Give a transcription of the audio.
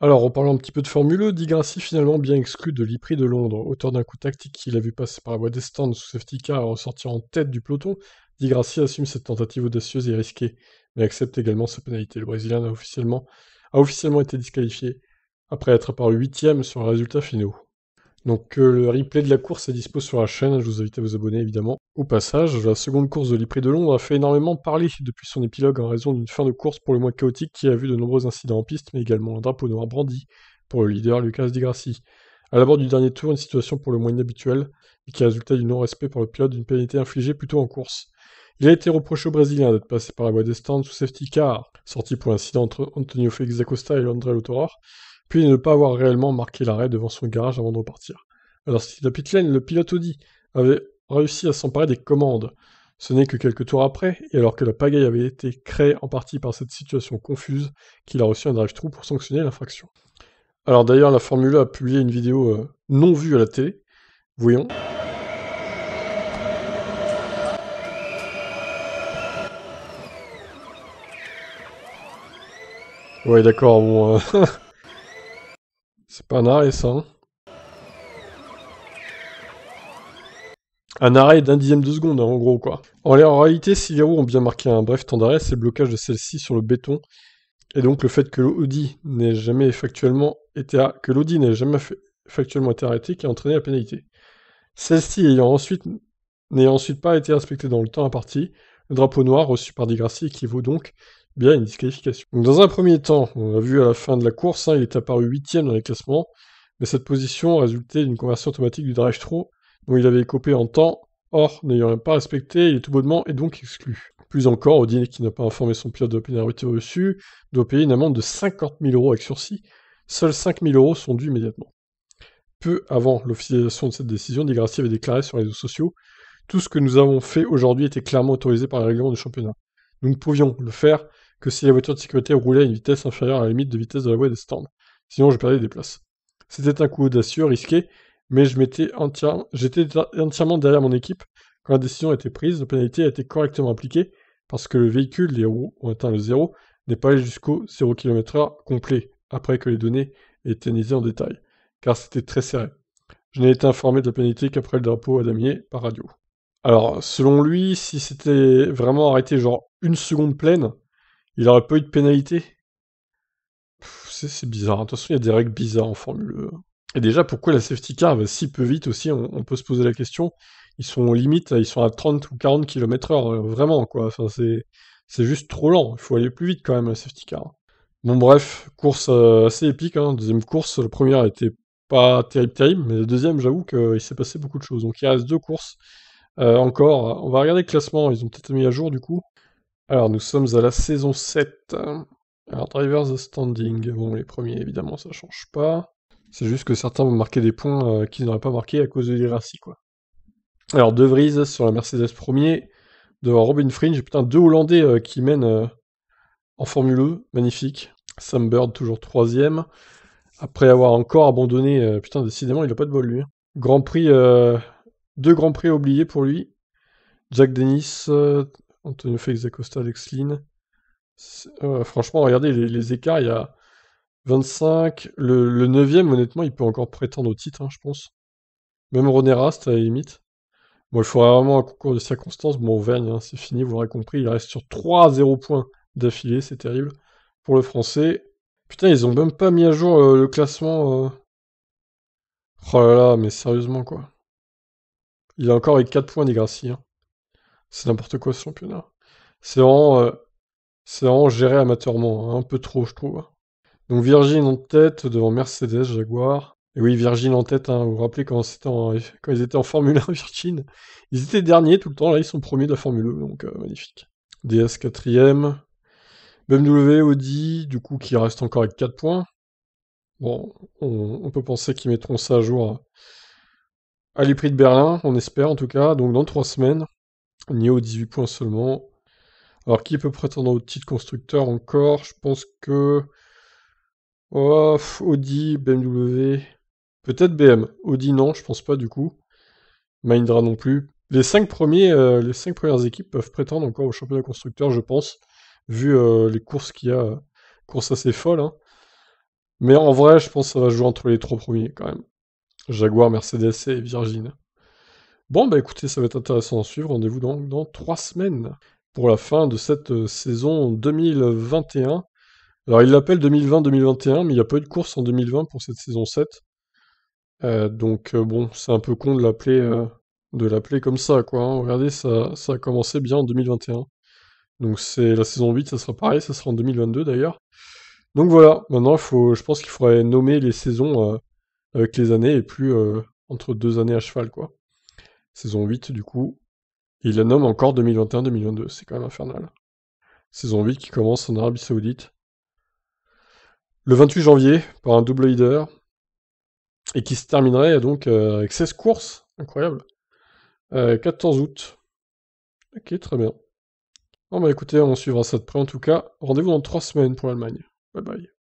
Alors, en parlant un petit peu de formuleux, e, Di finalement bien exclu de l'IPRI de Londres. Auteur d'un coup tactique qu'il a vu passer par la voie des stands sous safety car en ressortir en tête du peloton, Di assume cette tentative audacieuse et risquée, mais accepte également sa pénalité. Le Brésilien a officiellement, a officiellement été disqualifié après être paru huitième sur les résultats finaux. Donc euh, le replay de la course est dispo sur la chaîne, je vous invite à vous abonner évidemment. Au passage, la seconde course de l'Iprix de Londres a fait énormément parler depuis son épilogue en raison d'une fin de course pour le moins chaotique qui a vu de nombreux incidents en piste, mais également un drapeau noir brandi pour le leader Lucas Di Grassi. À l'abord du dernier tour, une situation pour le moins inhabituelle, et qui résulté du non-respect par le pilote d'une pénalité infligée plutôt en course. Il a été reproché au Brésilien d'être passé par la voie des stands sous safety car, sorti pour l'incident entre Antonio Félix Acosta et André Lotorar, puis de ne pas avoir réellement marqué l'arrêt devant son garage avant de repartir. Alors si la pitlane, le pilote Audi avait réussi à s'emparer des commandes, ce n'est que quelques tours après, et alors que la pagaille avait été créée en partie par cette situation confuse, qu'il a reçu un drive-through pour sanctionner l'infraction. Alors d'ailleurs, la Formule a publié une vidéo euh, non vue à la télé. Voyons. Ouais, d'accord, bon. Euh, pas un arrêt, ça. Hein. un arrêt d'un dixième de seconde, hein, en gros, quoi. En, réalité, si les roues ont bien marqué un bref temps d'arrêt, c'est le blocage de celle-ci sur le béton, et donc le fait que l'Audi n'ait jamais factuellement été, que l'Audi n'ait jamais factuellement été arrêté qui a entraîné la pénalité. Celle-ci ayant ensuite n'ayant ensuite pas été respectée dans le temps imparti, le drapeau noir reçu par Digrassi équivaut donc bien une disqualification. dans un premier temps, on a vu à la fin de la course, hein, il est apparu huitième dans les classements, mais cette position résultait d'une conversion automatique du drive throw dont il avait écopé en temps, or n'ayant pas respecté, il est tout bonnement et donc exclu. Plus encore, Odin, qui n'a pas informé son pilote de la pénalité reçue, doit payer une amende de 50 000 euros avec sursis. Seuls 5 000 euros sont dus immédiatement. Peu avant l'officialisation de cette décision, Digrassi avait déclaré sur les réseaux sociaux Tout ce que nous avons fait aujourd'hui était clairement autorisé par les règlements du championnat. Nous ne pouvions le faire que si la voiture de sécurité roulait à une vitesse inférieure à la limite de vitesse de la voie des stands. Sinon, je perdais des places. C'était un coup audacieux, risqué, mais je j'étais entièrement derrière mon équipe. Quand la décision a été prise, la pénalité a été correctement appliquée parce que le véhicule, les roues ont atteint le zéro, n'est pas allé jusqu'au 0 km/h complet après que les données aient été analysées en détail, car c'était très serré. Je n'ai été informé de la pénalité qu'après le drapeau à damier par radio. Alors, selon lui, si c'était vraiment arrêté genre une seconde pleine, il aurait pas eu de pénalité. C'est bizarre. façon, il y a des règles bizarres en Formule 1. Hein. Et déjà, pourquoi la safety car va si peu vite aussi on, peut se poser la question. Ils sont limite, ils sont à 30 ou 40 km/h, euh, vraiment quoi. Enfin, c'est juste trop lent. Il faut aller plus vite quand même la safety car. Hein. Bon bref, course euh, assez épique. Hein. Deuxième course, la première était pas terrible terrible, mais la deuxième, j'avoue qu'il s'est passé beaucoup de choses. Donc il reste deux courses euh, encore. On va regarder le classement. Ils ont peut-être mis à jour du coup. Alors, nous sommes à la saison 7. Alors, Drivers Standing. Bon, les premiers, évidemment, ça change pas. C'est juste que certains vont marquer des points euh, qu'ils n'auraient pas marqués à cause de l'Iracy, quoi. Alors, De Vries sur la Mercedes premier, De Robin Fringe. Putain, deux Hollandais euh, qui mènent euh, en Formule 2, e. Magnifique. Sam Bird, toujours troisième. Après avoir encore abandonné, putain, décidément, il a pas de bol, lui. Hein. Grand Prix, deux Grands Prix oubliés pour lui. Jack Dennis, Antonio Félix Acosta, Costa, euh, franchement, regardez les, écarts, il y a 25. Le, 9e, honnêtement, il peut encore prétendre au titre, hein, je pense. Même Ronera, Rast à la limite. Bon, il faudrait vraiment un concours de circonstances. Bon, Auvergne, hein, c'est fini, vous l'aurez compris. Il reste sur 3-0 points d'affilée, c'est terrible. Pour le français. Putain, ils ont même pas mis à jour euh, le classement. Euh. Oh là là, mais sérieusement, quoi. Il a encore avec 4 points, des Hein. C'est n'importe quoi ce championnat. C'est vraiment, euh, c'est géré amateurment. Hein, un peu trop, je trouve. Donc Virgin en tête devant Mercedes, Jaguar. Et oui, Virgin en tête, hein, vous vous rappelez quand, quand, ils étaient en Formule 1, Virgin Ils étaient derniers tout le temps, là ils sont premiers de la Formule 1. E, donc euh, magnifique. DS quatrième. BMW, Audi, du coup, qui reste encore avec 4 points. Bon, on, peut penser qu'ils mettront ça à jour à, l'épris de Berlin, on espère en tout cas, donc dans 3 semaines. Nio 18 points seulement. Alors qui peut prétendre au titre constructeur encore Je pense que oh, Audi, BMW, peut-être BM. Audi non, je pense pas du coup. Mahindra non plus. Les cinq, premiers, euh, les cinq premières équipes peuvent prétendre encore au championnat constructeur, je pense, vu euh, les courses qu'il y a, courses assez folles. Hein. Mais en vrai, je pense que ça va jouer entre les trois premiers quand même. Jaguar, Mercedes et Virgin. Bon, bah écoutez, ça va être intéressant à suivre. Rendez-vous donc dans trois semaines pour la fin de cette euh, saison 2021. Alors, il l'appelle 2020-2021, mais il n'y a pas eu de course en 2020 pour cette saison 7. Euh, donc, euh, bon, c'est un peu con de l'appeler de l'appeler comme ça, quoi. Hein. Regardez, ça, ça a commencé bien en 2021. Donc, c'est la saison 8, ça sera pareil, ça sera en 2022 d'ailleurs. Donc voilà, maintenant, faut, je pense qu'il faudrait nommer les saisons avec les années et plus entre deux années à cheval, quoi saison 8 du coup. Il la nomme encore 2021-2022, c'est quand même infernal. Saison 8 qui commence en Arabie Saoudite. Le 28 janvier, par un double leader, et qui se terminerait donc euh, avec 16 courses, incroyable. 14 euh, août. Ok, très bien. Bon bah écoutez, on suivra ça de près en tout cas. Rendez-vous dans 3 semaines pour l'Allemagne. Bye bye.